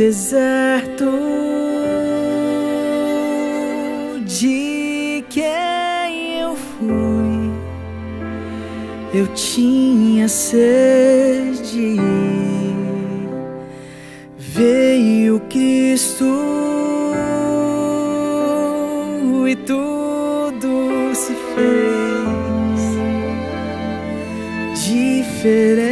deserto de quem eu fui, eu tinha sede. Veio Cristo e tudo se fez diferente.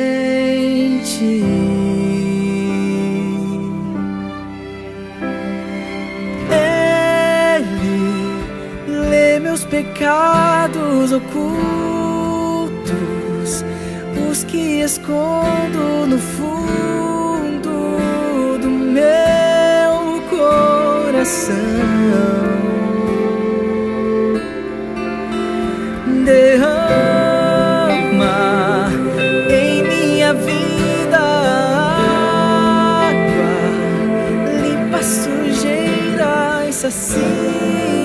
pecados ocultos, os que escondo no fundo do meu coração. Derrama em minha vida água, limpa sujeira e sacia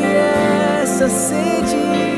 nossa sede.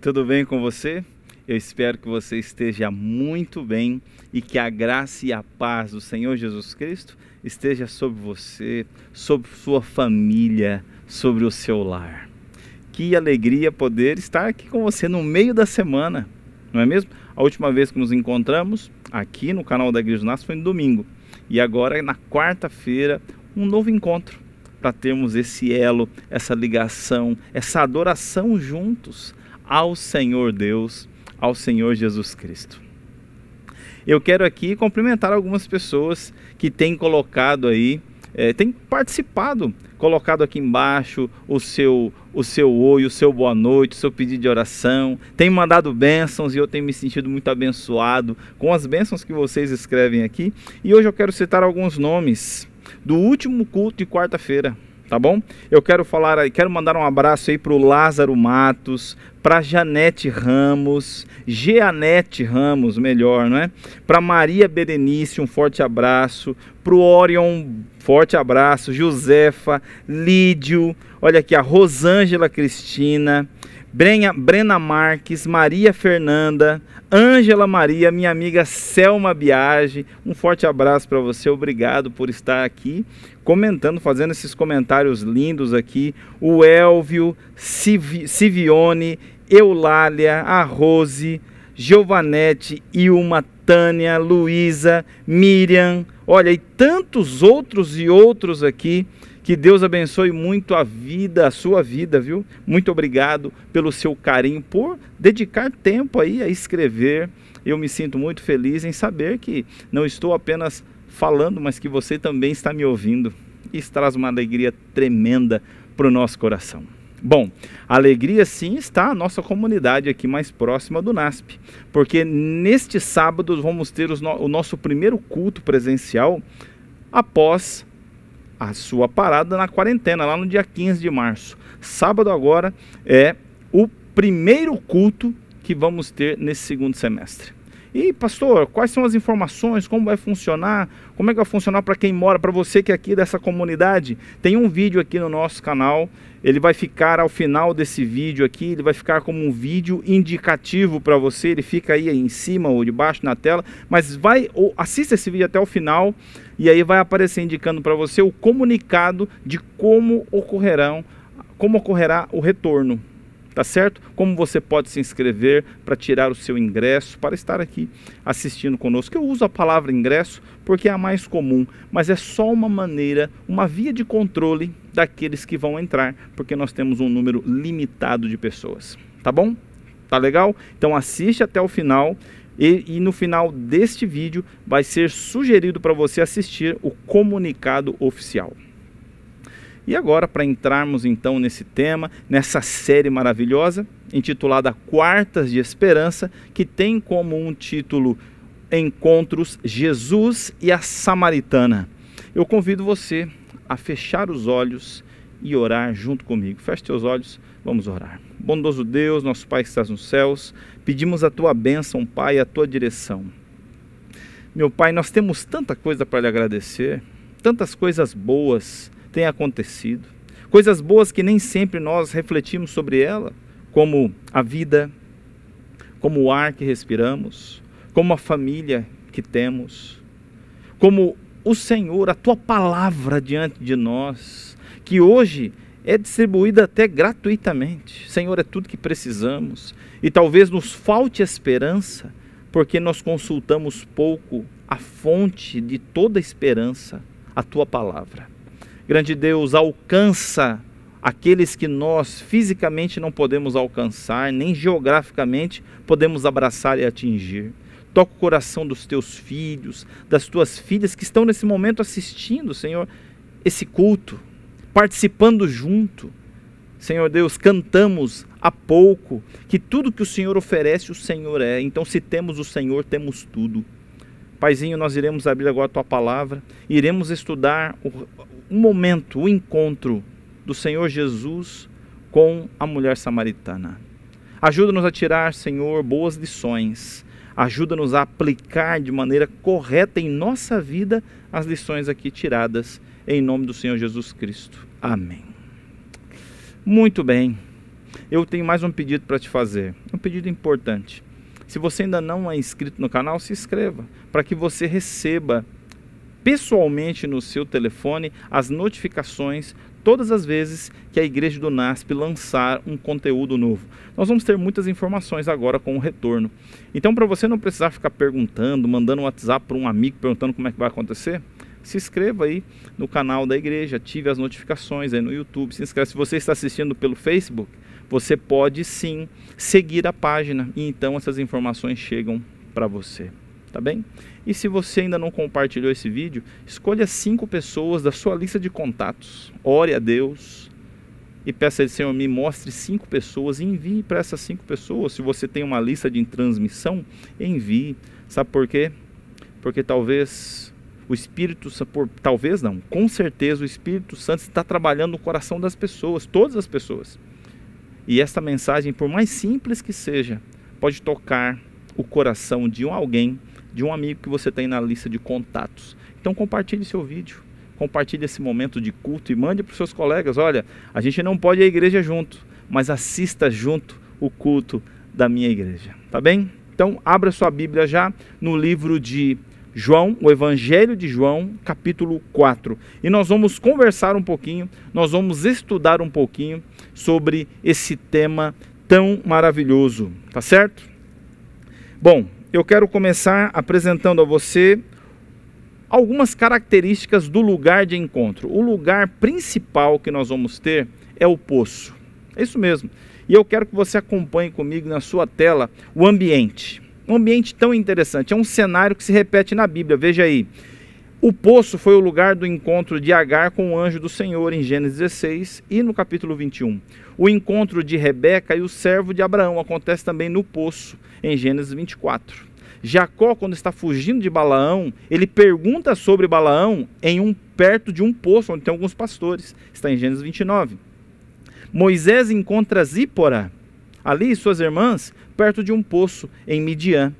tudo bem com você? Eu espero que você esteja muito bem e que a graça e a paz do Senhor Jesus Cristo esteja sobre você, sobre sua família, sobre o seu lar. Que alegria poder estar aqui com você no meio da semana, não é mesmo? A última vez que nos encontramos aqui no canal da Igreja do Nasce foi no domingo. E agora, na quarta-feira, um novo encontro para termos esse elo, essa ligação, essa adoração juntos, ao Senhor Deus, ao Senhor Jesus Cristo. Eu quero aqui cumprimentar algumas pessoas que têm colocado aí, é, têm participado, colocado aqui embaixo o seu o seu oi, o seu boa noite, o seu pedido de oração, têm mandado bênçãos e eu tenho me sentido muito abençoado com as bênçãos que vocês escrevem aqui. E hoje eu quero citar alguns nomes do último culto de quarta-feira tá bom? Eu quero falar aí, quero mandar um abraço aí pro Lázaro Matos, pra Janete Ramos, Jeanete Ramos, melhor, não é? Pra Maria Berenice, um forte abraço, pro Orion, forte abraço, Josefa, Lídio, olha aqui a Rosângela Cristina, Brenha, Brena Marques, Maria Fernanda, Ângela Maria, minha amiga Selma Biage. Um forte abraço para você, obrigado por estar aqui comentando, fazendo esses comentários lindos aqui. O Elvio, Civ Civione, Eulália, a Rose, Giovanete, Ilma, Tânia, Luísa, Miriam, olha, e tantos outros e outros aqui que Deus abençoe muito a vida, a sua vida, viu? Muito obrigado pelo seu carinho, por dedicar tempo aí a escrever. Eu me sinto muito feliz em saber que não estou apenas falando, mas que você também está me ouvindo. Isso traz uma alegria tremenda para o nosso coração. Bom, a alegria sim está a nossa comunidade aqui mais próxima do NASP, porque neste sábado vamos ter o nosso primeiro culto presencial após a sua parada na quarentena, lá no dia 15 de março. Sábado agora é o primeiro culto que vamos ter nesse segundo semestre. E pastor, quais são as informações? Como vai funcionar? Como é que vai funcionar para quem mora, para você que é aqui dessa comunidade? Tem um vídeo aqui no nosso canal. Ele vai ficar ao final desse vídeo aqui, ele vai ficar como um vídeo indicativo para você. Ele fica aí em cima ou debaixo na tela, mas vai ou assista esse vídeo até o final e aí vai aparecer indicando para você o comunicado de como ocorrerão, como ocorrerá o retorno tá certo? Como você pode se inscrever para tirar o seu ingresso, para estar aqui assistindo conosco. Eu uso a palavra ingresso porque é a mais comum, mas é só uma maneira, uma via de controle daqueles que vão entrar, porque nós temos um número limitado de pessoas, tá bom? Tá legal? Então assiste até o final. E, e, no final deste vídeo vai ser sugerido para você assistir o comunicado oficial. E agora, para entrarmos então nesse tema, nessa série maravilhosa, intitulada Quartas de Esperança, que tem como um título Encontros Jesus e a Samaritana. Eu convido você a fechar os olhos e orar junto comigo. Feche seus olhos, vamos orar. Bondoso Deus, nosso Pai que estás nos céus, pedimos a tua bênção, Pai, a tua direção. Meu Pai, nós temos tanta coisa para lhe agradecer, tantas coisas boas tem acontecido. Coisas boas que nem sempre nós refletimos sobre ela, como a vida, como o ar que respiramos, como a família que temos, como o Senhor, a tua palavra diante de nós, que hoje é distribuída até gratuitamente. Senhor, é tudo que precisamos e talvez nos falte esperança, porque nós consultamos pouco a fonte de toda esperança, a tua palavra. Grande Deus, alcança aqueles que nós fisicamente não podemos alcançar, nem geograficamente podemos abraçar e atingir. Toca o coração dos teus filhos, das tuas filhas que estão nesse momento assistindo, Senhor, esse culto, participando junto. Senhor Deus, cantamos há pouco que tudo que o Senhor oferece, o Senhor é. Então, se temos o Senhor, temos tudo. Paizinho, nós iremos abrir agora a tua palavra, iremos estudar o, um momento, o um encontro do Senhor Jesus com a mulher samaritana. Ajuda-nos a tirar, Senhor, boas lições. Ajuda-nos a aplicar de maneira correta em nossa vida as lições aqui tiradas, em nome do Senhor Jesus Cristo. Amém. Muito bem. Eu tenho mais um pedido para te fazer, um pedido importante. Se você ainda não é inscrito no canal, se inscreva para que você receba pessoalmente no seu telefone as notificações todas as vezes que a igreja do NASP lançar um conteúdo novo. Nós vamos ter muitas informações agora com o retorno. Então, para você não precisar ficar perguntando, mandando um WhatsApp para um amigo perguntando como é que vai acontecer, se inscreva aí no canal da igreja, ative as notificações aí no YouTube, se inscreva. Se você está assistindo pelo Facebook, você pode sim seguir a página e então essas informações chegam para você tá bem? E se você ainda não compartilhou esse vídeo, escolha cinco pessoas da sua lista de contatos, ore a Deus e peça a ele, Senhor, me mostre cinco pessoas e envie para essas cinco pessoas. Se você tem uma lista de transmissão, envie. Sabe por quê? Porque talvez o Espírito por, talvez não, com certeza o Espírito Santo está trabalhando no coração das pessoas, todas as pessoas. E esta mensagem, por mais simples que seja, pode tocar o coração de um alguém de um amigo que você tem na lista de contatos. Então compartilhe seu vídeo, compartilhe esse momento de culto e mande para os seus colegas. Olha, a gente não pode ir à igreja junto, mas assista junto o culto da minha igreja. Tá bem? Então abra sua Bíblia já no livro de João, o Evangelho de João, capítulo 4. E nós vamos conversar um pouquinho, nós vamos estudar um pouquinho sobre esse tema tão maravilhoso, tá certo? Bom, eu quero começar apresentando a você algumas características do lugar de encontro. O lugar principal que nós vamos ter é o poço. É isso mesmo. E eu quero que você acompanhe comigo na sua tela o ambiente. Um ambiente tão interessante, é um cenário que se repete na Bíblia. Veja aí. O poço foi o lugar do encontro de Agar com o anjo do Senhor em Gênesis 16 e no capítulo 21. O encontro de Rebeca e o servo de Abraão acontece também no poço em Gênesis 24. Jacó, quando está fugindo de Balaão, ele pergunta sobre Balaão em um perto de um poço onde tem alguns pastores. Está em Gênesis 29. Moisés encontra Zípora, ali e suas irmãs, perto de um poço em Midian.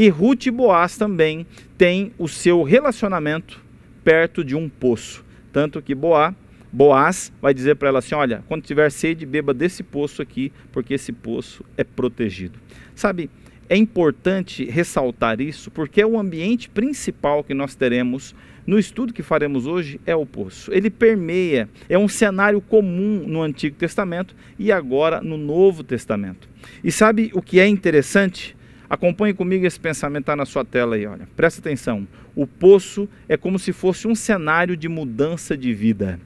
E Ruth e Boaz também têm o seu relacionamento perto de um poço. Tanto que Boaz, Boaz vai dizer para ela assim: Olha, quando tiver sede, beba desse poço aqui, porque esse poço é protegido. Sabe, é importante ressaltar isso, porque é o ambiente principal que nós teremos no estudo que faremos hoje é o poço. Ele permeia, é um cenário comum no Antigo Testamento e agora no Novo Testamento. E sabe o que é interessante? Acompanhe comigo esse pensamento está na sua tela aí, olha. Presta atenção. O poço é como se fosse um cenário de mudança de vida.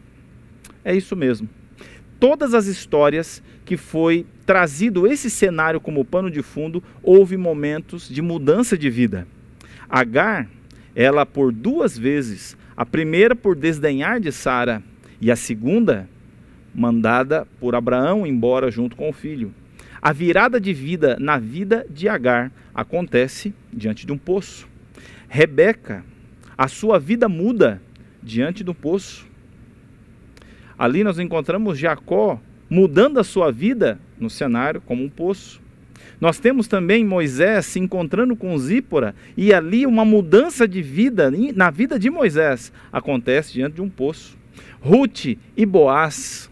É isso mesmo. Todas as histórias que foi trazido esse cenário como pano de fundo, houve momentos de mudança de vida. Agar, ela por duas vezes, a primeira por desdenhar de Sara e a segunda mandada por Abraão embora junto com o filho. A virada de vida na vida de Agar acontece diante de um poço. Rebeca, a sua vida muda diante do poço. Ali nós encontramos Jacó mudando a sua vida no cenário como um poço. Nós temos também Moisés se encontrando com Zípora e ali uma mudança de vida na vida de Moisés acontece diante de um poço. Ruth e Boaz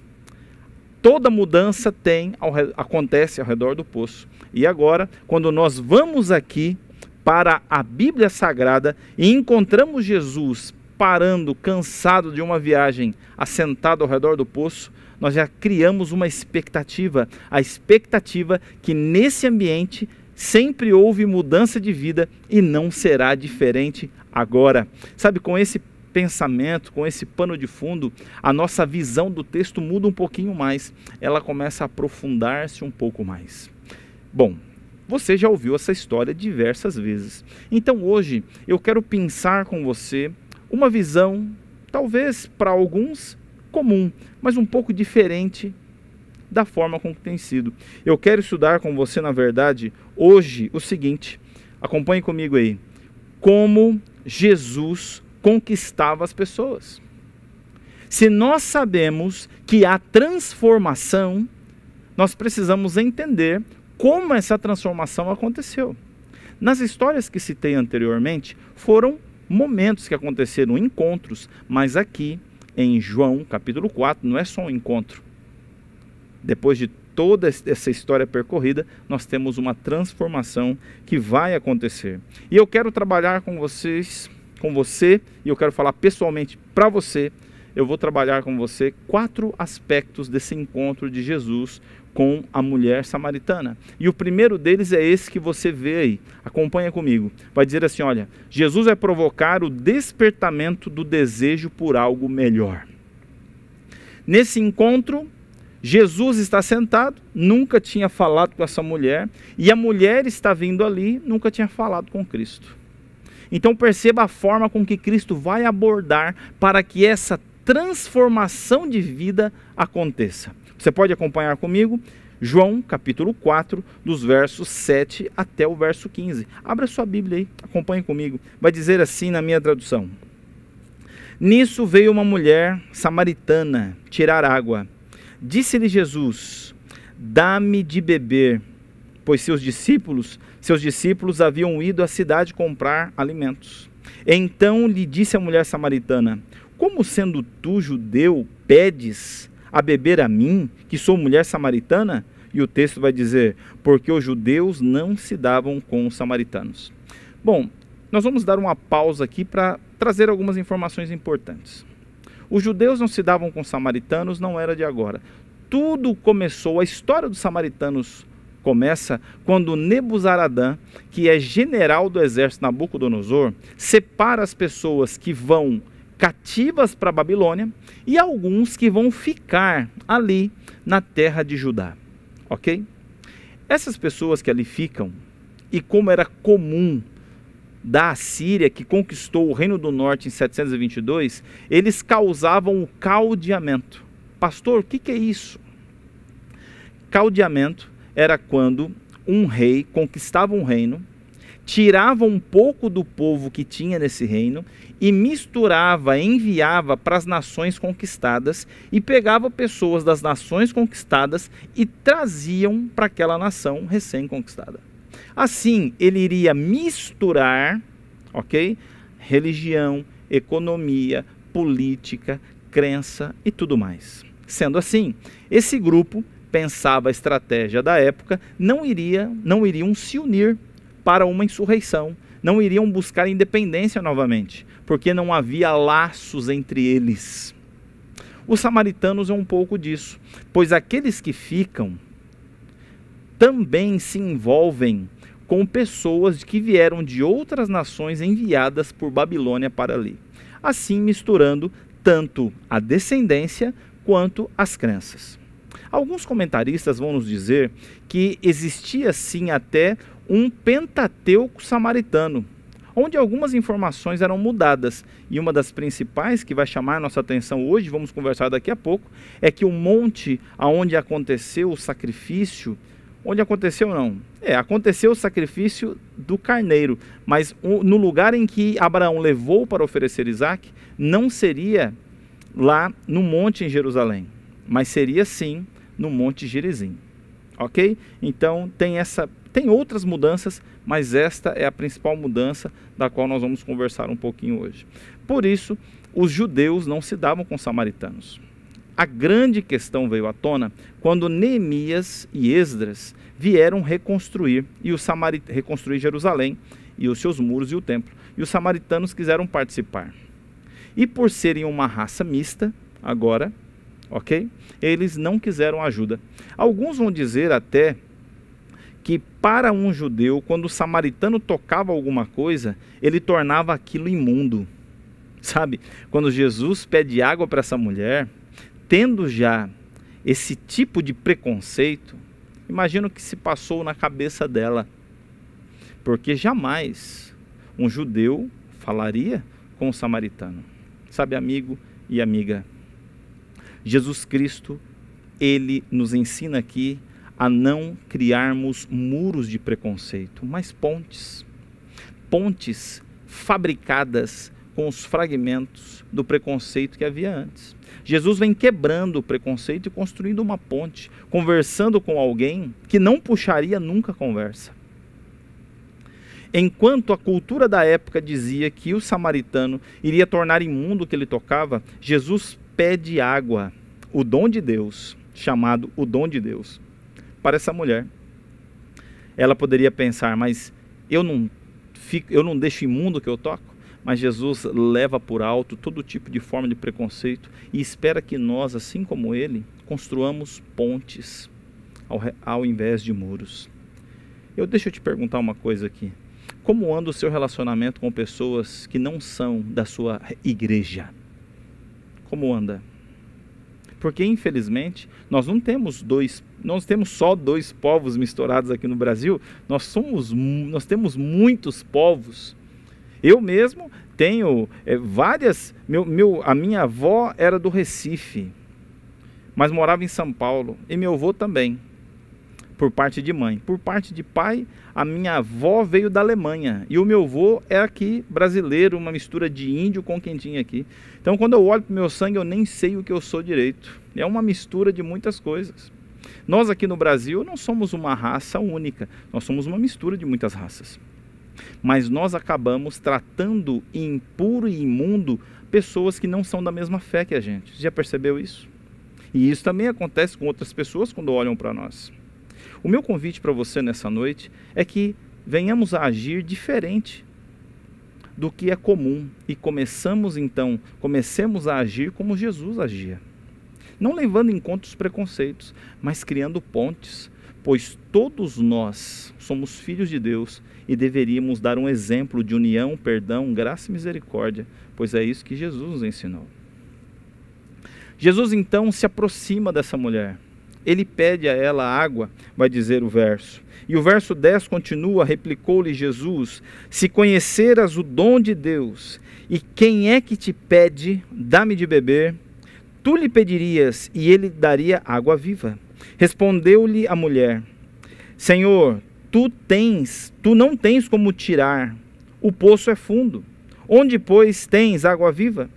toda mudança tem acontece ao redor do poço. E agora, quando nós vamos aqui para a Bíblia Sagrada e encontramos Jesus parando, cansado de uma viagem, assentado ao redor do poço, nós já criamos uma expectativa, a expectativa que nesse ambiente sempre houve mudança de vida e não será diferente agora. Sabe, com esse pensamento, com esse pano de fundo, a nossa visão do texto muda um pouquinho mais, ela começa a aprofundar-se um pouco mais. Bom, você já ouviu essa história diversas vezes. Então hoje eu quero pensar com você uma visão, talvez para alguns comum, mas um pouco diferente da forma como tem sido. Eu quero estudar com você, na verdade, hoje o seguinte. Acompanhe comigo aí. Como Jesus conquistava as pessoas. Se nós sabemos que há transformação, nós precisamos entender como essa transformação aconteceu. Nas histórias que citei anteriormente, foram momentos que aconteceram encontros, mas aqui em João capítulo 4 não é só um encontro. Depois de toda essa história percorrida, nós temos uma transformação que vai acontecer. E eu quero trabalhar com vocês com você e eu quero falar pessoalmente para você. Eu vou trabalhar com você quatro aspectos desse encontro de Jesus com a mulher samaritana. E o primeiro deles é esse que você vê aí. Acompanha comigo. Vai dizer assim: olha, Jesus vai é provocar o despertamento do desejo por algo melhor. Nesse encontro, Jesus está sentado, nunca tinha falado com essa mulher, e a mulher está vindo ali, nunca tinha falado com Cristo. Então perceba a forma com que Cristo vai abordar para que essa transformação de vida aconteça. Você pode acompanhar comigo? João capítulo 4, dos versos 7 até o verso 15. Abra sua Bíblia aí, acompanhe comigo. Vai dizer assim na minha tradução: Nisso veio uma mulher samaritana tirar água. Disse-lhe Jesus: Dá-me de beber, pois seus discípulos seus discípulos haviam ido à cidade comprar alimentos. Então lhe disse a mulher samaritana: Como sendo tu judeu, pedes a beber a mim, que sou mulher samaritana? E o texto vai dizer: Porque os judeus não se davam com os samaritanos. Bom, nós vamos dar uma pausa aqui para trazer algumas informações importantes. Os judeus não se davam com os samaritanos, não era de agora. Tudo começou, a história dos samaritanos começa quando Nebuzaradã, que é general do exército Nabucodonosor, separa as pessoas que vão cativas para a Babilônia e alguns que vão ficar ali na terra de Judá, ok? Essas pessoas que ali ficam, e como era comum da Assíria, que conquistou o Reino do Norte em 722, eles causavam o caldeamento. Pastor, o que, que é isso? Caldeamento era quando um rei conquistava um reino, tirava um pouco do povo que tinha nesse reino e misturava, enviava para as nações conquistadas e pegava pessoas das nações conquistadas e traziam para aquela nação recém-conquistada. Assim, ele iria misturar, OK? Religião, economia, política, crença e tudo mais. Sendo assim, esse grupo pensava a estratégia da época, não iria, não iriam se unir para uma insurreição, não iriam buscar independência novamente, porque não havia laços entre eles. Os samaritanos é um pouco disso, pois aqueles que ficam também se envolvem com pessoas que vieram de outras nações enviadas por Babilônia para ali, assim misturando tanto a descendência quanto as crenças. Alguns comentaristas vão nos dizer que existia sim até um Pentateuco samaritano, onde algumas informações eram mudadas. E uma das principais que vai chamar a nossa atenção hoje, vamos conversar daqui a pouco, é que o monte aonde aconteceu o sacrifício, onde aconteceu não, é, aconteceu o sacrifício do carneiro, mas no lugar em que Abraão levou para oferecer Isaac, não seria lá no monte em Jerusalém, mas seria sim no Monte Gerizim. Ok? Então tem essa, tem outras mudanças, mas esta é a principal mudança da qual nós vamos conversar um pouquinho hoje. Por isso, os judeus não se davam com os samaritanos. A grande questão veio à tona quando Neemias e Esdras vieram reconstruir e o Samarit reconstruir Jerusalém e os seus muros e o templo. E os samaritanos quiseram participar. E por serem uma raça mista, agora ok? Eles não quiseram ajuda. Alguns vão dizer até que para um judeu, quando o samaritano tocava alguma coisa, ele tornava aquilo imundo. Sabe? Quando Jesus pede água para essa mulher, tendo já esse tipo de preconceito, imagino o que se passou na cabeça dela. Porque jamais um judeu falaria com o um samaritano. Sabe, amigo e amiga, Jesus Cristo, ele nos ensina aqui a não criarmos muros de preconceito, mas pontes. Pontes fabricadas com os fragmentos do preconceito que havia antes. Jesus vem quebrando o preconceito e construindo uma ponte, conversando com alguém que não puxaria nunca a conversa. Enquanto a cultura da época dizia que o samaritano iria tornar imundo o que ele tocava, Jesus pede água, o dom de Deus, chamado o dom de Deus, para essa mulher. Ela poderia pensar, mas eu não, fico, eu não deixo imundo o que eu toco? Mas Jesus leva por alto todo tipo de forma de preconceito e espera que nós, assim como ele, construamos pontes ao, ao invés de muros. Eu deixa eu te perguntar uma coisa aqui. Como anda o seu relacionamento com pessoas que não são da sua igreja? Como anda? Porque infelizmente nós não temos dois, nós temos só dois povos misturados aqui no Brasil. Nós somos, nós temos muitos povos. Eu mesmo tenho é, várias. Meu, meu, a minha avó era do Recife, mas morava em São Paulo e meu avô também, por parte de mãe. Por parte de pai, a minha avó veio da Alemanha e o meu avô é aqui brasileiro, uma mistura de índio com quem tinha aqui. Então, quando eu olho para o meu sangue, eu nem sei o que eu sou direito. É uma mistura de muitas coisas. Nós aqui no Brasil não somos uma raça única, nós somos uma mistura de muitas raças. Mas nós acabamos tratando impuro e imundo pessoas que não são da mesma fé que a gente. Já percebeu isso? E isso também acontece com outras pessoas quando olham para nós. O meu convite para você nessa noite é que venhamos a agir diferente do que é comum e começamos então, comecemos a agir como Jesus agia. Não levando em conta os preconceitos, mas criando pontes, pois todos nós somos filhos de Deus e deveríamos dar um exemplo de união, perdão, graça e misericórdia, pois é isso que Jesus nos ensinou. Jesus então se aproxima dessa mulher ele pede a ela água, vai dizer o verso. E o verso 10 continua: replicou-lhe Jesus: Se conheceras o dom de Deus, e quem é que te pede, dá-me de beber, tu lhe pedirias, e ele daria água viva. Respondeu-lhe a mulher: Senhor, tu tens, tu não tens como tirar, o poço é fundo. Onde, pois, tens água viva?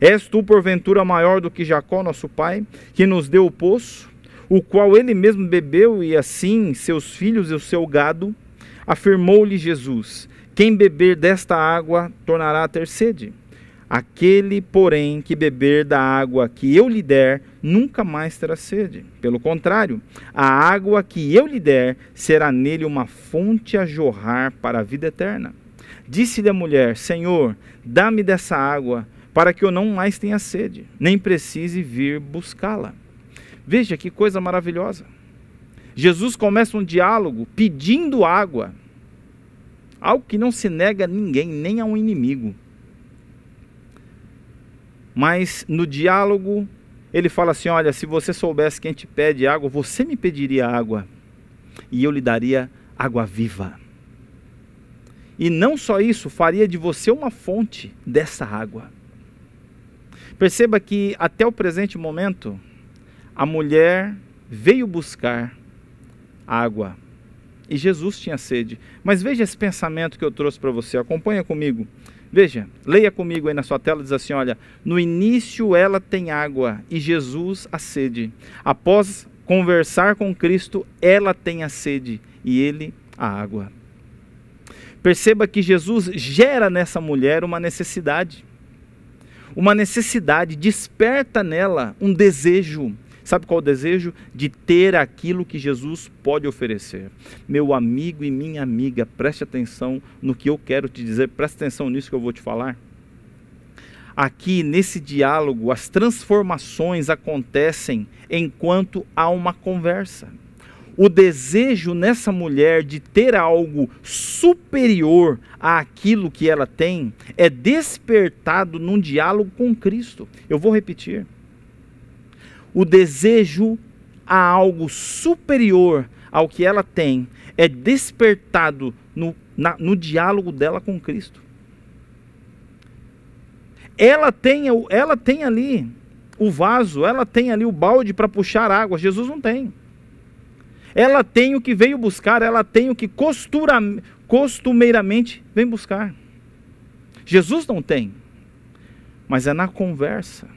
És tu, porventura, maior do que Jacó, nosso pai, que nos deu o poço? o qual ele mesmo bebeu, e assim seus filhos e o seu gado, afirmou-lhe Jesus: Quem beber desta água tornará a ter sede. Aquele, porém, que beber da água que eu lhe der, nunca mais terá sede. Pelo contrário, a água que eu lhe der será nele uma fonte a jorrar para a vida eterna. Disse-lhe a mulher: Senhor, dá-me dessa água, para que eu não mais tenha sede, nem precise vir buscá-la. Veja que coisa maravilhosa. Jesus começa um diálogo pedindo água, algo que não se nega a ninguém, nem a um inimigo. Mas no diálogo, ele fala assim: Olha, se você soubesse quem te pede água, você me pediria água, e eu lhe daria água viva. E não só isso, faria de você uma fonte dessa água. Perceba que até o presente momento, a mulher veio buscar água. E Jesus tinha sede. Mas veja esse pensamento que eu trouxe para você. Acompanha comigo. Veja, leia comigo aí na sua tela, diz assim: olha, no início ela tem água e Jesus a sede. Após conversar com Cristo, ela tem a sede e ele a água. Perceba que Jesus gera nessa mulher uma necessidade. Uma necessidade, desperta nela um desejo Sabe qual o desejo? De ter aquilo que Jesus pode oferecer. Meu amigo e minha amiga, preste atenção no que eu quero te dizer, preste atenção nisso que eu vou te falar. Aqui nesse diálogo, as transformações acontecem enquanto há uma conversa. O desejo nessa mulher de ter algo superior àquilo que ela tem é despertado num diálogo com Cristo. Eu vou repetir o desejo a algo superior ao que ela tem é despertado no, na, no diálogo dela com Cristo. Ela tem, ela tem ali o vaso, ela tem ali o balde para puxar água, Jesus não tem. Ela tem o que veio buscar, ela tem o que costura, costumeiramente vem buscar. Jesus não tem, mas é na conversa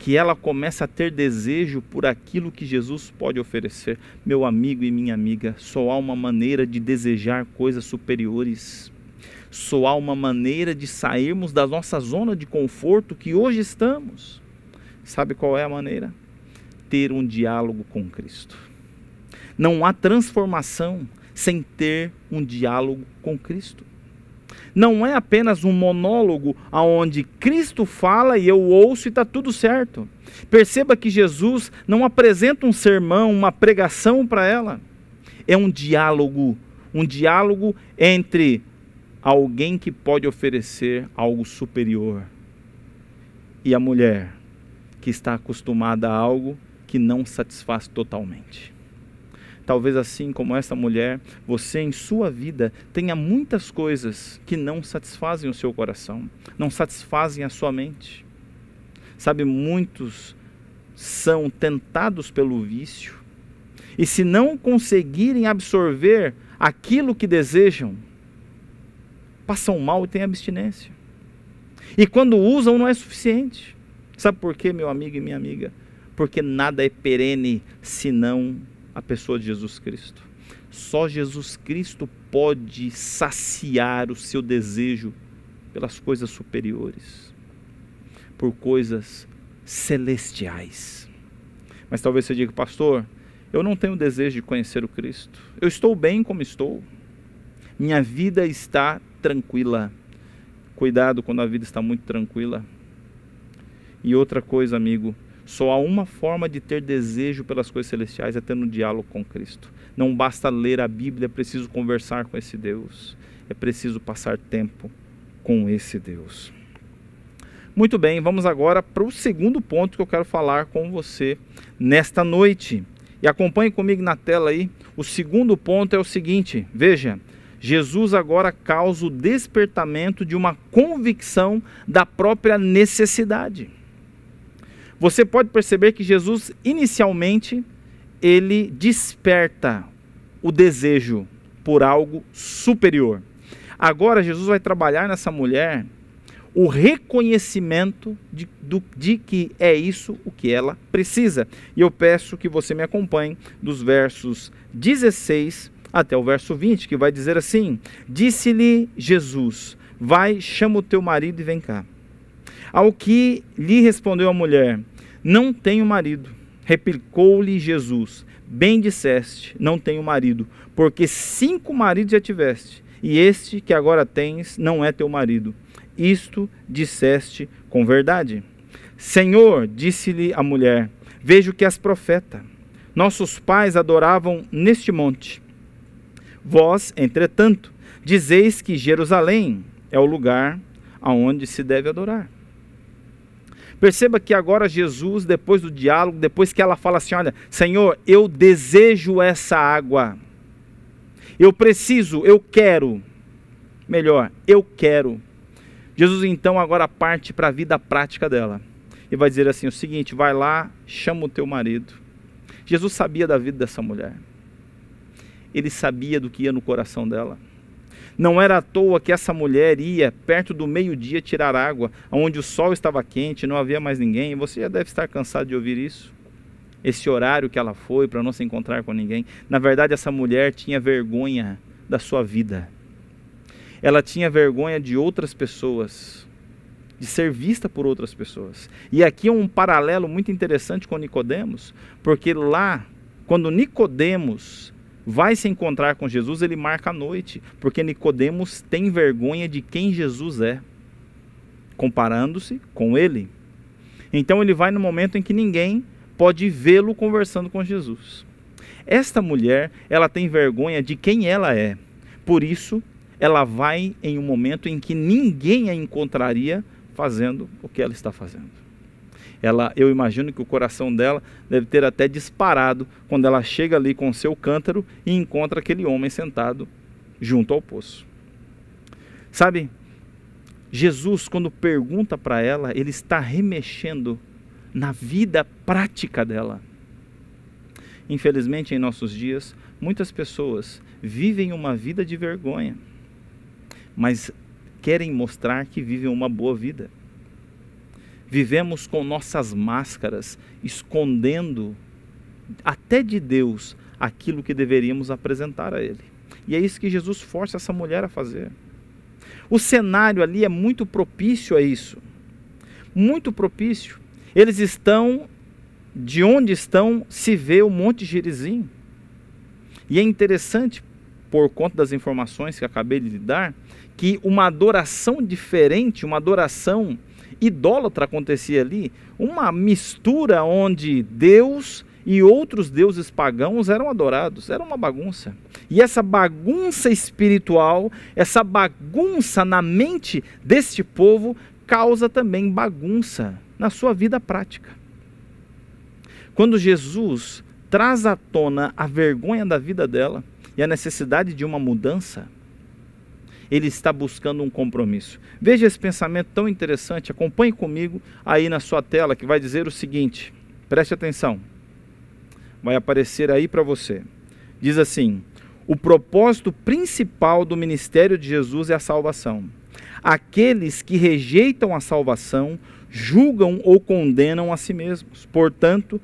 que ela começa a ter desejo por aquilo que Jesus pode oferecer. Meu amigo e minha amiga, só há uma maneira de desejar coisas superiores. Só há uma maneira de sairmos da nossa zona de conforto que hoje estamos. Sabe qual é a maneira? Ter um diálogo com Cristo. Não há transformação sem ter um diálogo com Cristo não é apenas um monólogo aonde Cristo fala e eu ouço e está tudo certo. Perceba que Jesus não apresenta um sermão, uma pregação para ela. É um diálogo, um diálogo entre alguém que pode oferecer algo superior e a mulher que está acostumada a algo que não satisfaz totalmente. Talvez assim como esta mulher, você em sua vida tenha muitas coisas que não satisfazem o seu coração, não satisfazem a sua mente. Sabe, muitos são tentados pelo vício e se não conseguirem absorver aquilo que desejam, passam mal e têm abstinência. E quando usam, não é suficiente. Sabe por quê, meu amigo e minha amiga? Porque nada é perene senão a pessoa de Jesus Cristo. Só Jesus Cristo pode saciar o seu desejo pelas coisas superiores, por coisas celestiais. Mas talvez você diga, pastor, eu não tenho desejo de conhecer o Cristo. Eu estou bem como estou. Minha vida está tranquila. Cuidado quando a vida está muito tranquila. E outra coisa, amigo, só há uma forma de ter desejo pelas coisas celestiais é tendo um diálogo com Cristo. Não basta ler a Bíblia, é preciso conversar com esse Deus. É preciso passar tempo com esse Deus. Muito bem, vamos agora para o segundo ponto que eu quero falar com você nesta noite. E acompanhe comigo na tela aí. O segundo ponto é o seguinte: veja, Jesus agora causa o despertamento de uma convicção da própria necessidade. Você pode perceber que Jesus inicialmente ele desperta o desejo por algo superior. Agora Jesus vai trabalhar nessa mulher o reconhecimento de, do, de, que é isso o que ela precisa. E eu peço que você me acompanhe dos versos 16 até o verso 20, que vai dizer assim: Disse-lhe Jesus: Vai, chama o teu marido e vem cá. Ao que lhe respondeu a mulher: Não tenho marido. Replicou-lhe Jesus: Bem disseste, não tenho marido, porque cinco maridos já tiveste, e este que agora tens não é teu marido. Isto disseste com verdade. Senhor, disse-lhe a mulher: Vejo que és profeta. Nossos pais adoravam neste monte. Vós, entretanto, dizeis que Jerusalém é o lugar aonde se deve adorar. Perceba que agora Jesus, depois do diálogo, depois que ela fala assim: Olha, Senhor, eu desejo essa água. Eu preciso, eu quero. Melhor, eu quero. Jesus então agora parte para a vida prática dela. E vai dizer assim: o seguinte, vai lá, chama o teu marido. Jesus sabia da vida dessa mulher. Ele sabia do que ia no coração dela. Não era à toa que essa mulher ia perto do meio-dia tirar água, onde o sol estava quente, não havia mais ninguém. Você já deve estar cansado de ouvir isso. Esse horário que ela foi para não se encontrar com ninguém. Na verdade, essa mulher tinha vergonha da sua vida. Ela tinha vergonha de outras pessoas, de ser vista por outras pessoas. E aqui é um paralelo muito interessante com Nicodemos, porque lá, quando Nicodemos vai se encontrar com Jesus, ele marca a noite, porque Nicodemos tem vergonha de quem Jesus é, comparando-se com ele. Então ele vai no momento em que ninguém pode vê-lo conversando com Jesus. Esta mulher, ela tem vergonha de quem ela é. Por isso, ela vai em um momento em que ninguém a encontraria fazendo o que ela está fazendo. Ela, eu imagino que o coração dela deve ter até disparado quando ela chega ali com seu cântaro e encontra aquele homem sentado junto ao poço. Sabe? Jesus, quando pergunta para ela, ele está remexendo na vida prática dela. Infelizmente, em nossos dias, muitas pessoas vivem uma vida de vergonha, mas querem mostrar que vivem uma boa vida. Vivemos com nossas máscaras, escondendo até de Deus aquilo que deveríamos apresentar a Ele. E é isso que Jesus força essa mulher a fazer. O cenário ali é muito propício a isso. Muito propício. Eles estão, de onde estão, se vê o Monte Gerizim. E é interessante, por conta das informações que acabei de lhe dar, que uma adoração diferente, uma adoração idólatra acontecia ali, uma mistura onde Deus e outros deuses pagãos eram adorados. Era uma bagunça. E essa bagunça espiritual, essa bagunça na mente deste povo, causa também bagunça na sua vida prática. Quando Jesus traz à tona a vergonha da vida dela e a necessidade de uma mudança, ele está buscando um compromisso. Veja esse pensamento tão interessante, acompanhe comigo aí na sua tela que vai dizer o seguinte: preste atenção, vai aparecer aí para você. Diz assim: o propósito principal do ministério de Jesus é a salvação. Aqueles que rejeitam a salvação julgam ou condenam a si mesmos. Portanto,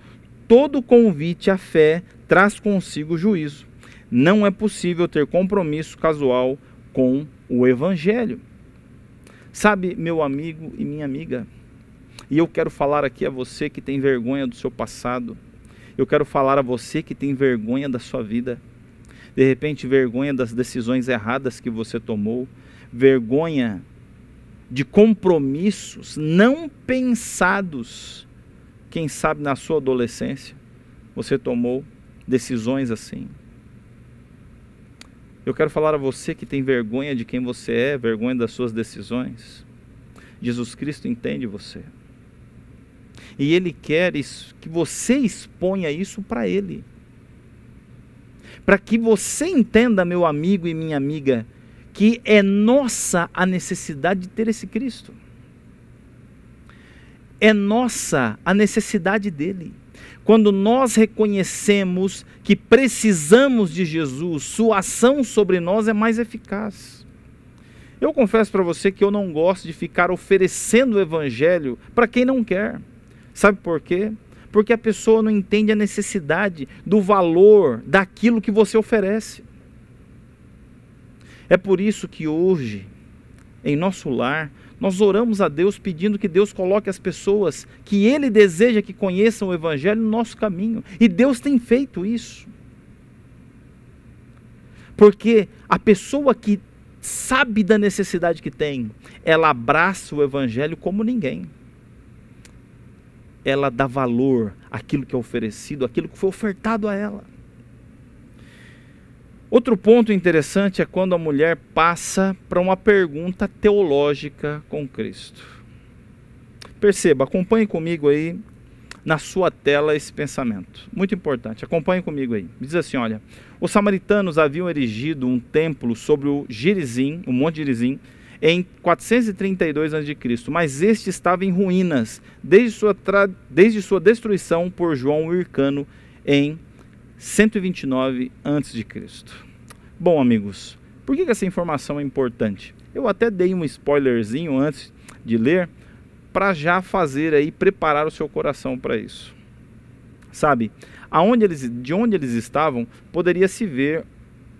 todo convite à fé traz consigo juízo. Não é possível ter compromisso casual com o Evangelho. Sabe, meu amigo e minha amiga, e eu quero falar aqui a você que tem vergonha do seu passado, eu quero falar a você que tem vergonha da sua vida, de repente, vergonha das decisões erradas que você tomou, vergonha de compromissos não pensados, quem sabe na sua adolescência, você tomou decisões assim. Eu quero falar a você que tem vergonha de quem você é, vergonha das suas decisões. Jesus Cristo entende você. E Ele quer que você exponha isso para Ele. Para que você entenda, meu amigo e minha amiga, que é nossa a necessidade de ter esse Cristo. É nossa a necessidade dele quando nós reconhecemos que precisamos de Jesus, sua ação sobre nós é mais eficaz. Eu confesso para você que eu não gosto de ficar oferecendo o evangelho para quem não quer. Sabe por quê? Porque a pessoa não entende a necessidade do valor daquilo que você oferece. É por isso que hoje em nosso lar, nós oramos a Deus pedindo que Deus coloque as pessoas que Ele deseja que conheçam o Evangelho no nosso caminho. E Deus tem feito isso. Porque a pessoa que sabe da necessidade que tem, ela abraça o Evangelho como ninguém. Ela dá valor àquilo que é oferecido, àquilo que foi ofertado a ela. Outro ponto interessante é quando a mulher passa para uma pergunta teológica com Cristo. Perceba, acompanhe comigo aí na sua tela esse pensamento. Muito importante, acompanhe comigo aí. Diz assim: olha, os samaritanos haviam erigido um templo sobre o Gerizim, o Monte Gerizim, em 432 a.C., mas este estava em ruínas desde sua, tra... desde sua destruição por João o Hircano em 129 a.C. Bom, amigos, por que essa informação é importante? Eu até dei um spoilerzinho antes de ler para já fazer aí preparar o seu coração para isso. Sabe, aonde eles, de onde eles estavam, poderia se ver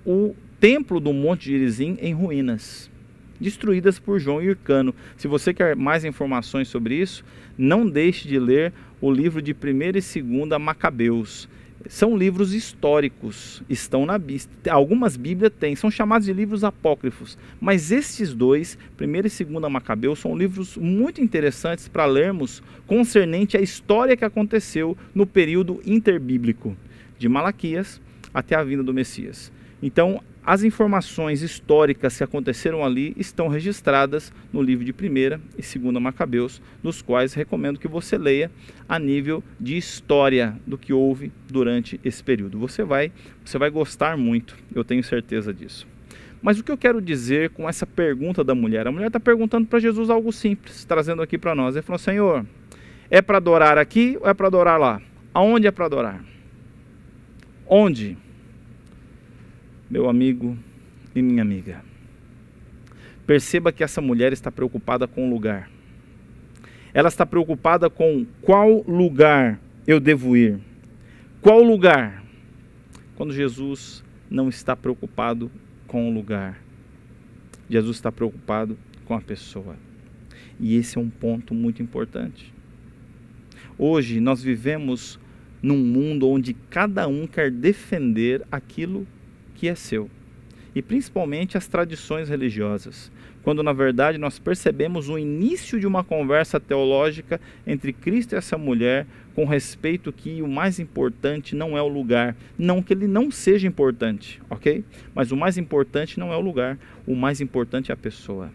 o templo do Monte de Gerizim em ruínas, destruídas por João e Hircano. Se você quer mais informações sobre isso, não deixe de ler o livro de 1 e 2 Macabeus são livros históricos, estão na Bíblia. Algumas Bíblias têm, são chamados de livros apócrifos. Mas estes dois, primeiro e 2 Macabeu, são livros muito interessantes para lermos concernente à história que aconteceu no período interbíblico, de Malaquias até a vinda do Messias. Então, as informações históricas que aconteceram ali estão registradas no livro de 1 e 2 Macabeus, nos quais recomendo que você leia a nível de história do que houve durante esse período. Você vai, você vai gostar muito, eu tenho certeza disso. Mas o que eu quero dizer com essa pergunta da mulher? A mulher está perguntando para Jesus algo simples, trazendo aqui para nós. Ele falou: Senhor, é para adorar aqui ou é para adorar lá? Aonde é para adorar? Onde? meu amigo e minha amiga. Perceba que essa mulher está preocupada com o lugar. Ela está preocupada com qual lugar eu devo ir. Qual lugar? Quando Jesus não está preocupado com o lugar. Jesus está preocupado com a pessoa. E esse é um ponto muito importante. Hoje nós vivemos num mundo onde cada um quer defender aquilo que é seu, e principalmente as tradições religiosas, quando na verdade nós percebemos o início de uma conversa teológica entre Cristo e essa mulher, com respeito que o mais importante não é o lugar, não que ele não seja importante, ok? Mas o mais importante não é o lugar, o mais importante é a pessoa.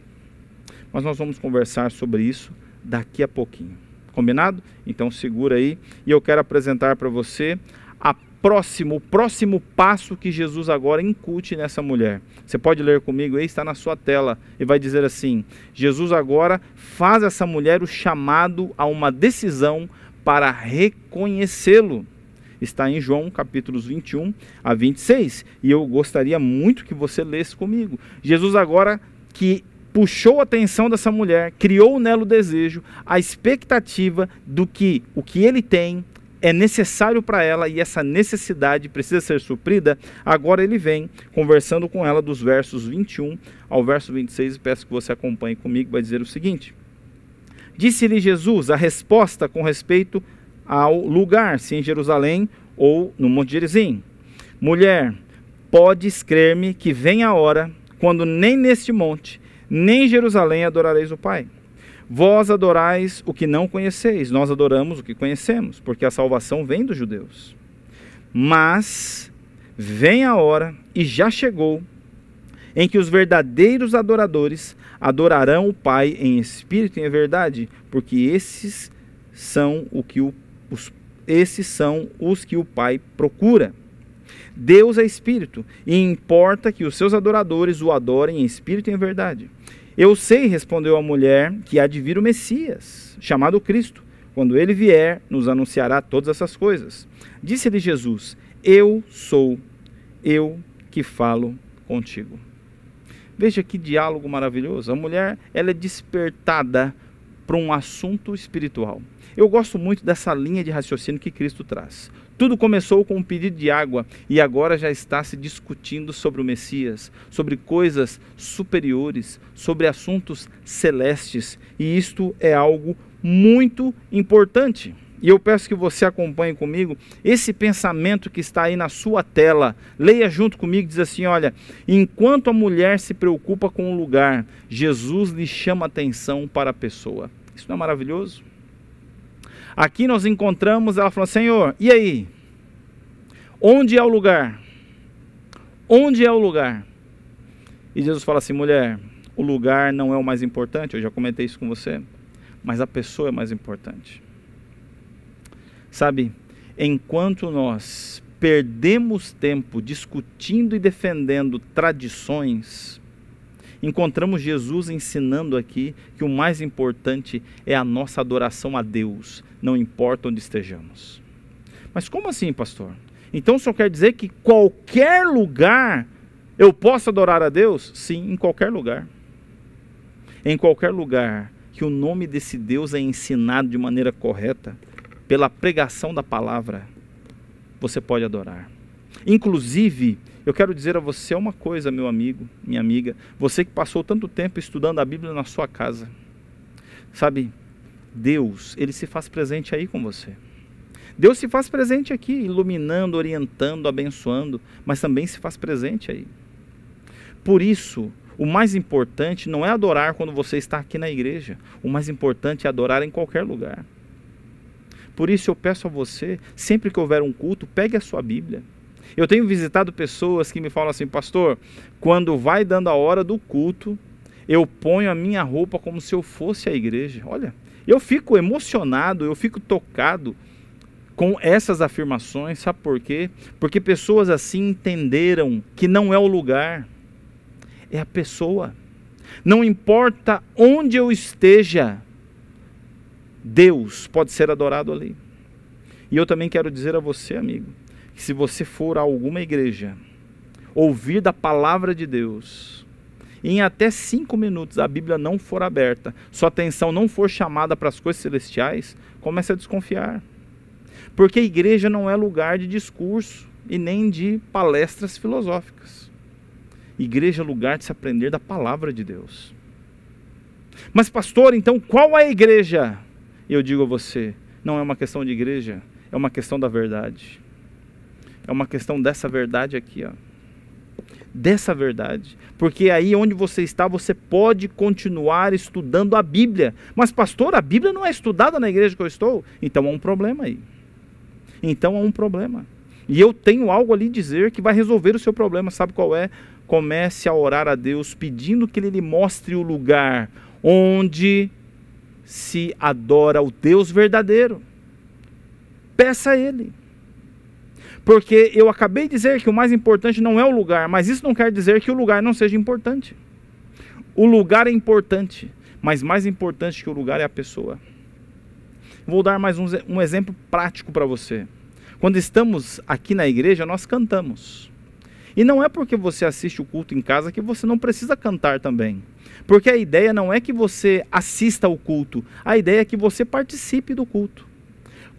Mas nós vamos conversar sobre isso daqui a pouquinho. Combinado? Então segura aí e eu quero apresentar para você a próximo, o próximo passo que Jesus agora incute nessa mulher. Você pode ler comigo aí, está na sua tela, e vai dizer assim: Jesus agora faz essa mulher o chamado a uma decisão para reconhecê-lo. Está em João capítulos 21 a 26. E eu gostaria muito que você lesse comigo. Jesus agora que puxou a atenção dessa mulher, criou nela o desejo, a expectativa do que o que ele tem, é necessário para ela e essa necessidade precisa ser suprida, agora ele vem conversando com ela dos versos 21 ao verso 26 e peço que você acompanhe comigo, vai dizer o seguinte: Disse-lhe Jesus a resposta com respeito ao lugar, se em Jerusalém ou no Monte Gerizim. Mulher, podes crer-me que vem a hora quando nem neste monte, nem em Jerusalém adorareis o Pai. Vós adorais o que não conheceis, nós adoramos o que conhecemos, porque a salvação vem dos judeus. Mas vem a hora, e já chegou, em que os verdadeiros adoradores adorarão o Pai em espírito e em verdade, porque esses são, o que o, os, esses são os que o Pai procura. Deus é espírito, e importa que os seus adoradores o adorem em espírito e em verdade. Eu sei, respondeu a mulher, que há de vir o Messias, chamado Cristo. Quando ele vier, nos anunciará todas essas coisas. Disse-lhe Jesus: Eu sou, eu que falo contigo. Veja que diálogo maravilhoso. A mulher ela é despertada para um assunto espiritual. Eu gosto muito dessa linha de raciocínio que Cristo traz. Tudo começou com um pedido de água e agora já está se discutindo sobre o Messias, sobre coisas superiores, sobre assuntos celestes, e isto é algo muito importante. E eu peço que você acompanhe comigo esse pensamento que está aí na sua tela. Leia junto comigo, diz assim: olha, enquanto a mulher se preocupa com o lugar, Jesus lhe chama atenção para a pessoa. Isso não é maravilhoso? Aqui nós encontramos ela falando: Senhor, e aí? Onde é o lugar? Onde é o lugar? E Jesus fala assim: mulher, o lugar não é o mais importante, eu já comentei isso com você, mas a pessoa é mais importante. Sabe, enquanto nós perdemos tempo discutindo e defendendo tradições, encontramos Jesus ensinando aqui que o mais importante é a nossa adoração a Deus, não importa onde estejamos. Mas como assim, pastor? Então o senhor quer dizer que qualquer lugar eu posso adorar a Deus? Sim, em qualquer lugar. Em qualquer lugar que o nome desse Deus é ensinado de maneira correta, pela pregação da palavra, você pode adorar. Inclusive, eu quero dizer a você uma coisa, meu amigo, minha amiga, você que passou tanto tempo estudando a Bíblia na sua casa. Sabe, Deus, ele se faz presente aí com você. Deus se faz presente aqui, iluminando, orientando, abençoando, mas também se faz presente aí. Por isso, o mais importante não é adorar quando você está aqui na igreja. O mais importante é adorar em qualquer lugar. Por isso eu peço a você, sempre que houver um culto, pegue a sua Bíblia. Eu tenho visitado pessoas que me falam assim, pastor, quando vai dando a hora do culto, eu ponho a minha roupa como se eu fosse a igreja. Olha, eu fico emocionado, eu fico tocado com essas afirmações, sabe por quê? Porque pessoas assim entenderam que não é o lugar, é a pessoa. Não importa onde eu esteja, Deus pode ser adorado ali. E eu também quero dizer a você, amigo, que se você for a alguma igreja, ouvir da palavra de Deus, em até cinco minutos a Bíblia não for aberta, sua atenção não for chamada para as coisas celestiais, comece a desconfiar. Porque a igreja não é lugar de discurso e nem de palestras filosóficas. Igreja é lugar de se aprender da palavra de Deus. Mas, pastor, então qual é a igreja? Eu digo a você: não é uma questão de igreja, é uma questão da verdade. É uma questão dessa verdade aqui, ó dessa verdade. Porque aí onde você está, você pode continuar estudando a Bíblia. Mas, pastor, a Bíblia não é estudada na igreja que eu estou? Então há um problema aí. Então há um problema. E eu tenho algo ali dizer que vai resolver o seu problema. Sabe qual é? Comece a orar a Deus pedindo que Ele lhe mostre o lugar onde se adora o Deus verdadeiro. Peça a Ele. Porque eu acabei de dizer que o mais importante não é o lugar, mas isso não quer dizer que o lugar não seja importante. O lugar é importante, mas mais importante que o lugar é a pessoa. Vou dar mais um, um exemplo prático para você. Quando estamos aqui na igreja, nós cantamos. E não é porque você assiste o culto em casa que você não precisa cantar também. Porque a ideia não é que você assista o culto, a ideia é que você participe do culto.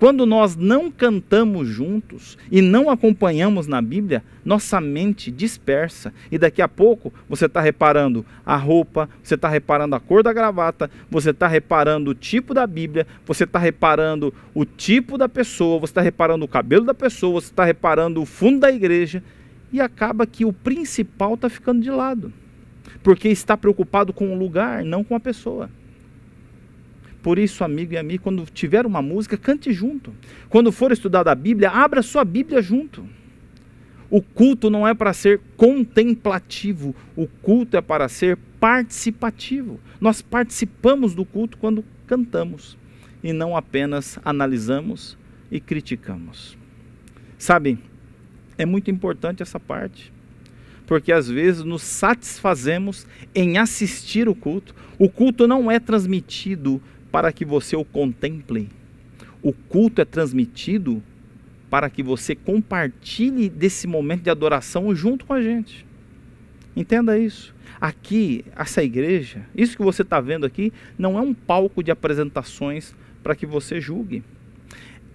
Quando nós não cantamos juntos e não acompanhamos na Bíblia, nossa mente dispersa. E daqui a pouco você está reparando a roupa, você está reparando a cor da gravata, você está reparando o tipo da Bíblia, você está reparando o tipo da pessoa, você está reparando o cabelo da pessoa, você está reparando o fundo da igreja. E acaba que o principal está ficando de lado, porque está preocupado com o lugar, não com a pessoa. Por isso, amigo e amigo, quando tiver uma música, cante junto. Quando for estudar a Bíblia, abra sua Bíblia junto. O culto não é para ser contemplativo, o culto é para ser participativo. Nós participamos do culto quando cantamos e não apenas analisamos e criticamos. Sabe, é muito importante essa parte, porque às vezes nos satisfazemos em assistir o culto. O culto não é transmitido para que você o contemple. O culto é transmitido para que você compartilhe desse momento de adoração junto com a gente. Entenda isso. Aqui, essa igreja, isso que você está vendo aqui, não é um palco de apresentações para que você julgue.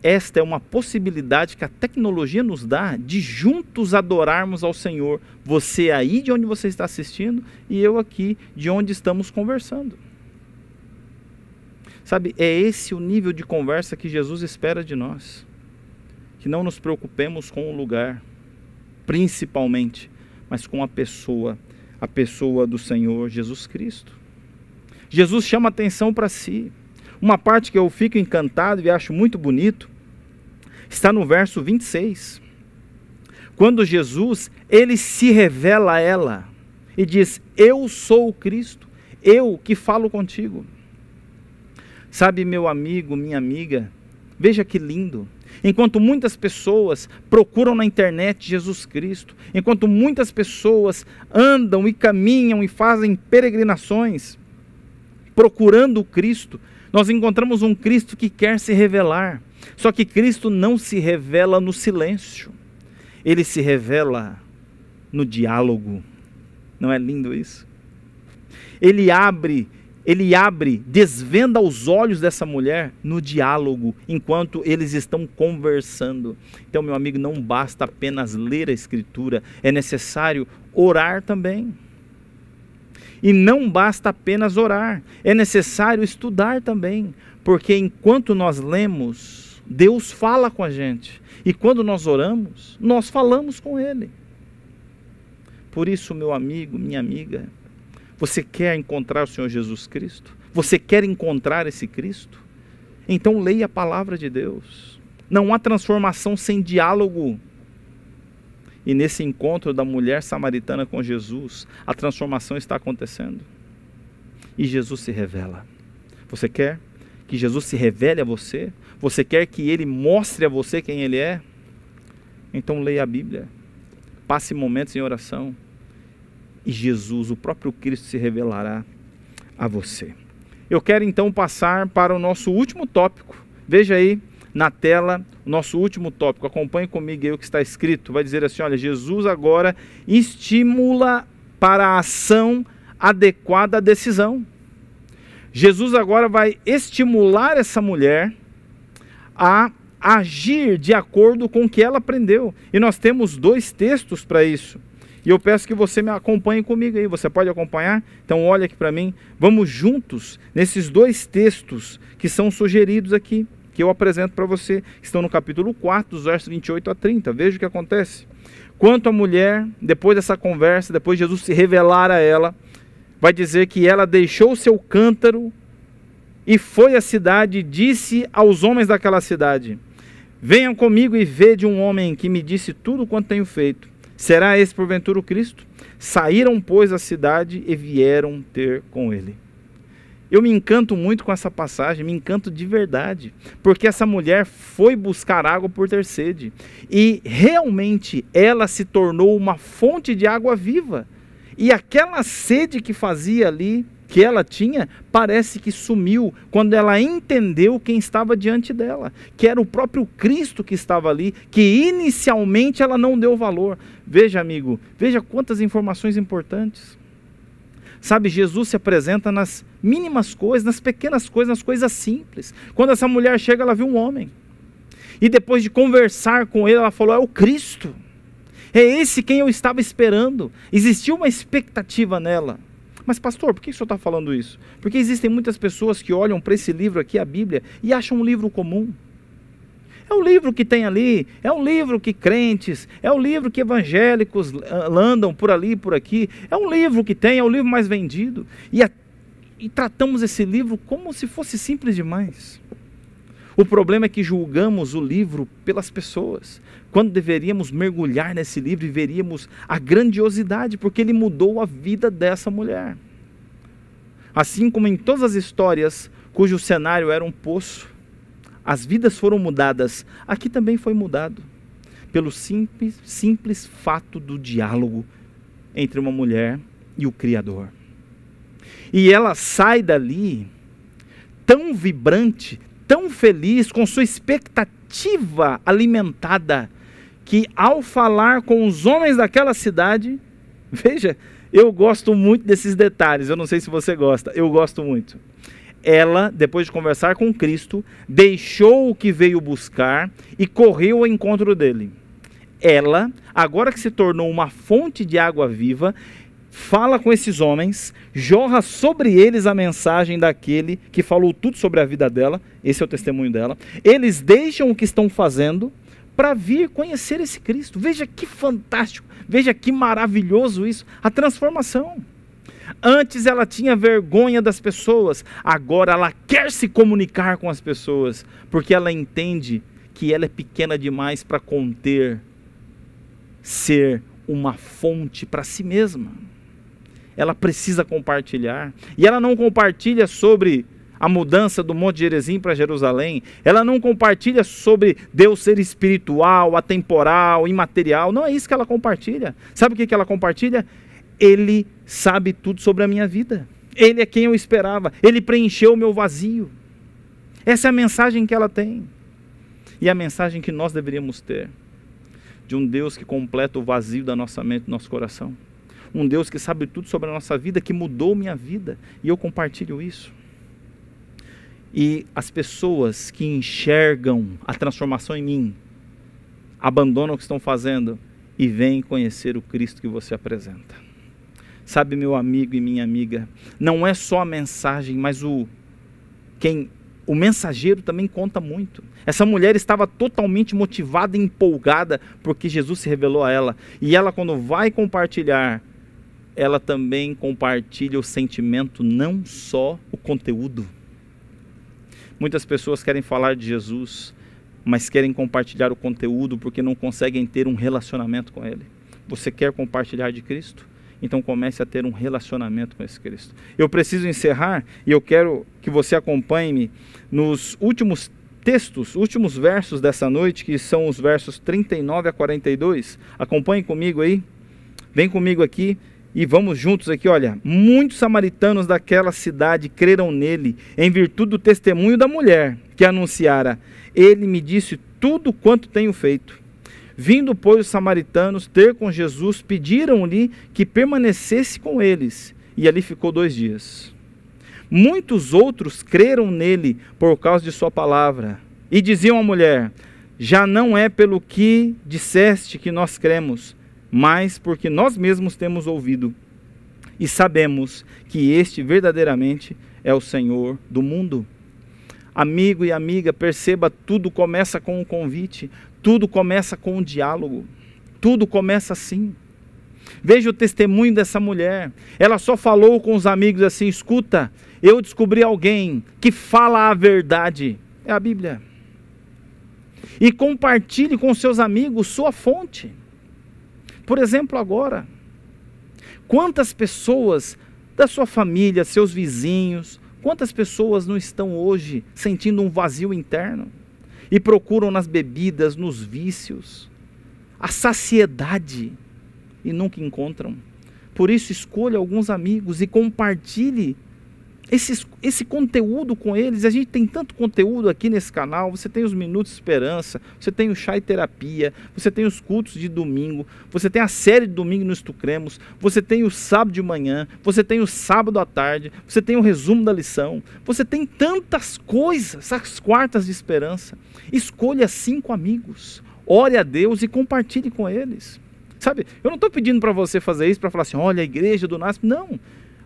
Esta é uma possibilidade que a tecnologia nos dá de juntos adorarmos ao Senhor. Você aí de onde você está assistindo e eu aqui de onde estamos conversando. Sabe, é esse o nível de conversa que Jesus espera de nós. Que não nos preocupemos com o lugar, principalmente, mas com a pessoa, a pessoa do Senhor Jesus Cristo. Jesus chama atenção para si. Uma parte que eu fico encantado e acho muito bonito está no verso 26. Quando Jesus, ele se revela a ela e diz: "Eu sou o Cristo, eu que falo contigo". Sabe, meu amigo, minha amiga, veja que lindo. Enquanto muitas pessoas procuram na internet Jesus Cristo, enquanto muitas pessoas andam e caminham e fazem peregrinações procurando o Cristo, nós encontramos um Cristo que quer se revelar. Só que Cristo não se revela no silêncio, ele se revela no diálogo. Não é lindo isso? Ele abre ele abre, desvenda os olhos dessa mulher no diálogo, enquanto eles estão conversando. Então, meu amigo, não basta apenas ler a Escritura, é necessário orar também. E não basta apenas orar, é necessário estudar também, porque enquanto nós lemos, Deus fala com a gente, e quando nós oramos, nós falamos com Ele. Por isso, meu amigo, minha amiga, você quer encontrar o Senhor Jesus Cristo? Você quer encontrar esse Cristo? Então leia a palavra de Deus. Não há transformação sem diálogo. E nesse encontro da mulher samaritana com Jesus, a transformação está acontecendo. E Jesus se revela. Você quer que Jesus se revele a você? Você quer que ele mostre a você quem ele é? Então leia a Bíblia. Passe momentos em oração e Jesus, o próprio Cristo, se revelará a você. Eu quero então passar para o nosso último tópico. Veja aí na tela o nosso último tópico. Acompanhe comigo aí o que está escrito. Vai dizer assim: olha, Jesus agora estimula para a ação adequada à decisão. Jesus agora vai estimular essa mulher a agir de acordo com o que ela aprendeu. E nós temos dois textos para isso. E eu peço que você me acompanhe comigo aí. Você pode acompanhar? Então olha aqui para mim. Vamos juntos nesses dois textos que são sugeridos aqui, que eu apresento para você, que estão no capítulo 4, dos versos 28 a 30. Veja o que acontece. Quanto à mulher, depois dessa conversa, depois de Jesus se revelar a ela, vai dizer que ela deixou seu cântaro e foi à cidade e disse aos homens daquela cidade: Venham comigo e vede um homem que me disse tudo quanto tenho feito. Será esse porventura o Cristo? Saíram, pois, da cidade e vieram ter com ele. Eu me encanto muito com essa passagem, me encanto de verdade, porque essa mulher foi buscar água por ter sede e realmente ela se tornou uma fonte de água viva. E aquela sede que fazia ali que ela tinha parece que sumiu quando ela entendeu quem estava diante dela, que era o próprio Cristo que estava ali, que inicialmente ela não deu valor. Veja, amigo, veja quantas informações importantes. Sabe, Jesus se apresenta nas mínimas coisas, nas pequenas coisas, nas coisas simples. Quando essa mulher chega, ela viu um homem. E depois de conversar com ele, ela falou: É o Cristo. É esse quem eu estava esperando. Existia uma expectativa nela. Mas, pastor, por que o senhor está falando isso? Porque existem muitas pessoas que olham para esse livro aqui, a Bíblia, e acham um livro comum. É o livro que tem ali, é um livro que crentes, é um livro que evangélicos ah, andam por ali e por aqui, é um livro que tem, é o livro mais vendido. E, a, e tratamos esse livro como se fosse simples demais. O problema é que julgamos o livro pelas pessoas, quando deveríamos mergulhar nesse livro e veríamos a grandiosidade, porque ele mudou a vida dessa mulher. Assim como em todas as histórias cujo cenário era um poço, as vidas foram mudadas, aqui também foi mudado, pelo simples, simples fato do diálogo entre uma mulher e o Criador. E ela sai dali tão vibrante, tão feliz com sua expectativa alimentada que ao falar com os homens daquela cidade, veja, eu gosto muito desses detalhes, eu não sei se você gosta, eu gosto muito. Ela, depois de conversar com Cristo, deixou o que veio buscar e correu ao encontro dele. Ela, agora que se tornou uma fonte de água viva, fala com esses homens, jorra sobre eles a mensagem daquele que falou tudo sobre a vida dela, esse é o testemunho dela. Eles deixam o que estão fazendo para vir conhecer esse Cristo. Veja que fantástico, veja que maravilhoso isso, a transformação. Antes ela tinha vergonha das pessoas, agora ela quer se comunicar com as pessoas, porque ela entende que ela é pequena demais para conter ser uma fonte para si mesma ela precisa compartilhar. E ela não compartilha sobre a mudança do Monte Jerezim para Jerusalém, ela não compartilha sobre Deus ser espiritual, atemporal, imaterial. Não é isso que ela compartilha. Sabe o que, que ela compartilha? Ele sabe tudo sobre a minha vida. Ele é quem eu esperava. Ele preencheu o meu vazio. Essa é a mensagem que ela tem. E é a mensagem que nós deveríamos ter de um Deus que completa o vazio da nossa mente, do nosso coração um Deus que sabe tudo sobre a nossa vida, que mudou minha vida, e eu compartilho isso. E as pessoas que enxergam a transformação em mim, abandonam o que estão fazendo e vêm conhecer o Cristo que você apresenta. Sabe, meu amigo e minha amiga, não é só a mensagem, mas o quem o mensageiro também conta muito. Essa mulher estava totalmente motivada e empolgada porque Jesus se revelou a ela. E ela, quando vai compartilhar ela também compartilha o sentimento, não só o conteúdo. Muitas pessoas querem falar de Jesus, mas querem compartilhar o conteúdo porque não conseguem ter um relacionamento com Ele. Você quer compartilhar de Cristo? Então comece a ter um relacionamento com esse Cristo. Eu preciso encerrar e eu quero que você acompanhe-me nos últimos textos, últimos versos dessa noite, que são os versos 39 a 42. Acompanhe comigo aí. Vem comigo aqui e vamos juntos aqui, olha. Muitos samaritanos daquela cidade creram nele, em virtude do testemunho da mulher que anunciara: Ele me disse tudo quanto tenho feito. Vindo, pois, os samaritanos ter com Jesus, pediram-lhe que permanecesse com eles. E ali ficou dois dias. Muitos outros creram nele por causa de sua palavra. E diziam à mulher: Já não é pelo que disseste que nós cremos, mas porque nós mesmos temos ouvido e sabemos que este verdadeiramente é o Senhor do mundo. Amigo e amiga, perceba, tudo começa com um convite, tudo começa com um diálogo, tudo começa assim. Veja o testemunho dessa mulher. Ela só falou com os amigos assim: escuta, eu descobri alguém que fala a verdade. É a Bíblia. E compartilhe com seus amigos sua fonte. Por exemplo, agora, quantas pessoas da sua família, seus vizinhos, quantas pessoas não estão hoje sentindo um vazio interno e procuram nas bebidas, nos vícios, a saciedade e nunca encontram? Por isso, escolha alguns amigos e compartilhe esse, esse conteúdo com eles. A gente tem tanto conteúdo aqui nesse canal. Você tem os Minutos de Esperança, você tem o Chá e Terapia, você tem os cultos de domingo, você tem a série de domingo no Estucremos, você tem o sábado de manhã, você tem o sábado à tarde, você tem o resumo da lição, você tem tantas coisas, as quartas de esperança. Escolha cinco amigos, ore a Deus e compartilhe com eles. Sabe, eu não estou pedindo para você fazer isso para falar assim, olha, a igreja do NASP. Não,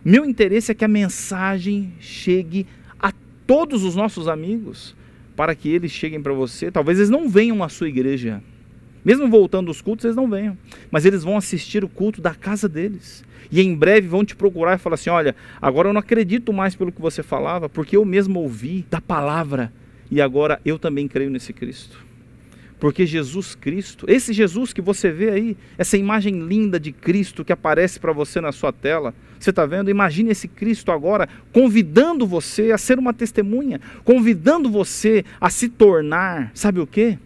meu interesse é que a mensagem chegue a todos os nossos amigos, para que eles cheguem para você. Talvez eles não venham à sua igreja. Mesmo voltando os cultos, eles não venham. Mas eles vão assistir o culto da casa deles. E em breve vão te procurar e falar assim: olha, agora eu não acredito mais pelo que você falava, porque eu mesmo ouvi da palavra. E agora eu também creio nesse Cristo. Porque Jesus Cristo, esse Jesus que você vê aí, essa imagem linda de Cristo que aparece para você na sua tela, você está vendo? Imagine esse Cristo agora convidando você a ser uma testemunha, convidando você a se tornar, sabe o quê?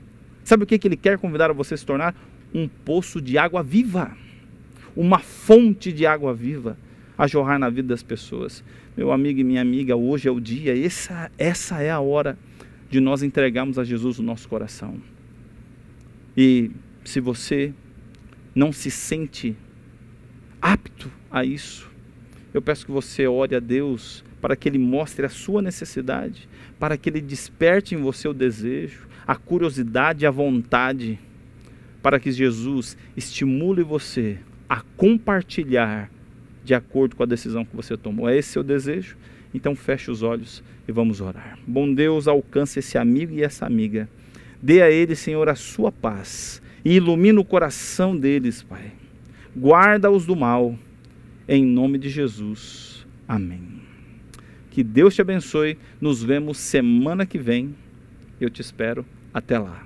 Sabe o que ele quer convidar você a se tornar? Um poço de água viva, uma fonte de água viva a jorrar na vida das pessoas. Meu amigo e minha amiga, hoje é o dia, essa, essa é a hora de nós entregarmos a Jesus o nosso coração. E se você não se sente apto a isso, eu peço que você ore a Deus para que Ele mostre a sua necessidade, para que Ele desperte em você o desejo, a curiosidade a vontade, para que Jesus estimule você a compartilhar de acordo com a decisão que você tomou. É esse seu desejo? Então feche os olhos e vamos orar. Bom Deus, alcance esse amigo e essa amiga Dê a eles, Senhor, a sua paz e ilumina o coração deles, Pai. Guarda-os do mal, em nome de Jesus. Amém. Que Deus te abençoe. Nos vemos semana que vem. Eu te espero. Até lá.